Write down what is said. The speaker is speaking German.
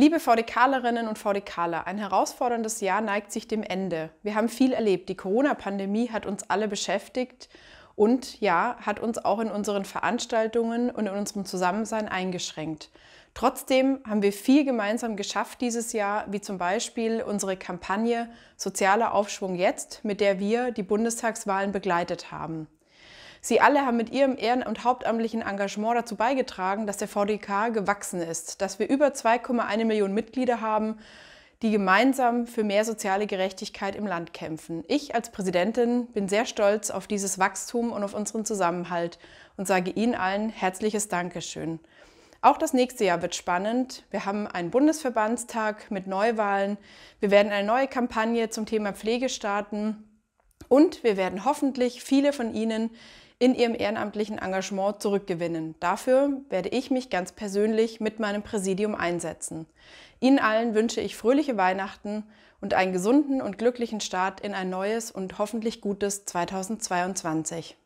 Liebe VDKlerinnen und VDKler, ein herausforderndes Jahr neigt sich dem Ende. Wir haben viel erlebt. Die Corona-Pandemie hat uns alle beschäftigt und ja, hat uns auch in unseren Veranstaltungen und in unserem Zusammensein eingeschränkt. Trotzdem haben wir viel gemeinsam geschafft dieses Jahr, wie zum Beispiel unsere Kampagne Sozialer Aufschwung jetzt, mit der wir die Bundestagswahlen begleitet haben. Sie alle haben mit ihrem ehren- und hauptamtlichen Engagement dazu beigetragen, dass der VDK gewachsen ist, dass wir über 2,1 Millionen Mitglieder haben, die gemeinsam für mehr soziale Gerechtigkeit im Land kämpfen. Ich als Präsidentin bin sehr stolz auf dieses Wachstum und auf unseren Zusammenhalt und sage Ihnen allen herzliches Dankeschön. Auch das nächste Jahr wird spannend. Wir haben einen Bundesverbandstag mit Neuwahlen. Wir werden eine neue Kampagne zum Thema Pflege starten. Und wir werden hoffentlich viele von Ihnen in Ihrem ehrenamtlichen Engagement zurückgewinnen. Dafür werde ich mich ganz persönlich mit meinem Präsidium einsetzen. Ihnen allen wünsche ich fröhliche Weihnachten und einen gesunden und glücklichen Start in ein neues und hoffentlich gutes 2022.